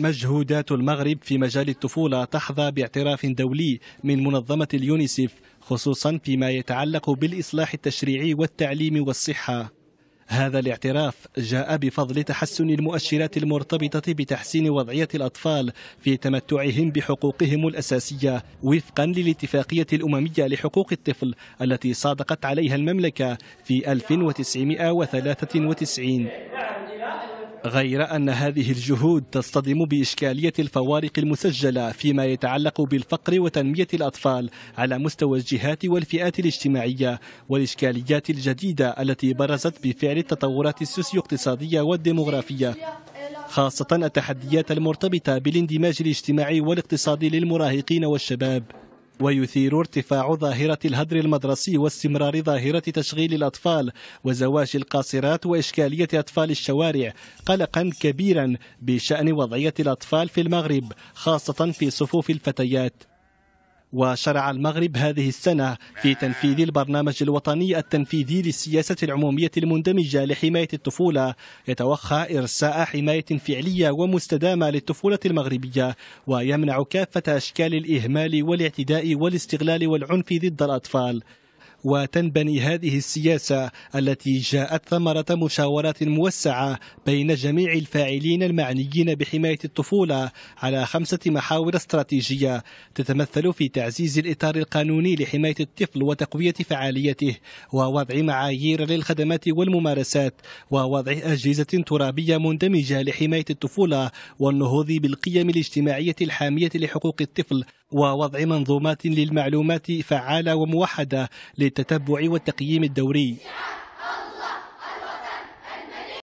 مجهودات المغرب في مجال الطفولة تحظى باعتراف دولي من منظمة اليونيسف خصوصا فيما يتعلق بالإصلاح التشريعي والتعليم والصحة هذا الاعتراف جاء بفضل تحسن المؤشرات المرتبطة بتحسين وضعية الأطفال في تمتعهم بحقوقهم الأساسية وفقا للاتفاقية الأممية لحقوق الطفل التي صادقت عليها المملكة في 1993 غير أن هذه الجهود تصطدم بإشكالية الفوارق المسجلة فيما يتعلق بالفقر وتنمية الأطفال على مستوى الجهات والفئات الاجتماعية والإشكاليات الجديدة التي برزت بفعل التطورات السوسيو اقتصادية والديمغرافية خاصة التحديات المرتبطة بالاندماج الاجتماعي والاقتصادي للمراهقين والشباب ويثير ارتفاع ظاهرة الهدر المدرسي واستمرار ظاهرة تشغيل الأطفال وزواج القاصرات وإشكالية أطفال الشوارع قلقا كبيرا بشأن وضعية الأطفال في المغرب خاصة في صفوف الفتيات وشرع المغرب هذه السنة في تنفيذ البرنامج الوطني التنفيذي للسياسة العمومية المندمجة لحماية الطفولة يتوخى إرساء حماية فعلية ومستدامة للطفولة المغربية ويمنع كافة أشكال الإهمال والاعتداء والاستغلال والعنف ضد الأطفال وتنبني هذه السياسة التي جاءت ثمرة مشاورات موسعة بين جميع الفاعلين المعنيين بحماية الطفولة على خمسة محاور استراتيجية تتمثل في تعزيز الإطار القانوني لحماية الطفل وتقوية فعاليته ووضع معايير للخدمات والممارسات ووضع أجهزة ترابية مندمجة لحماية الطفولة والنهوض بالقيم الاجتماعية الحامية لحقوق الطفل ووضع منظومات للمعلومات فعالة وموحدة للتتبع والتقييم الدوري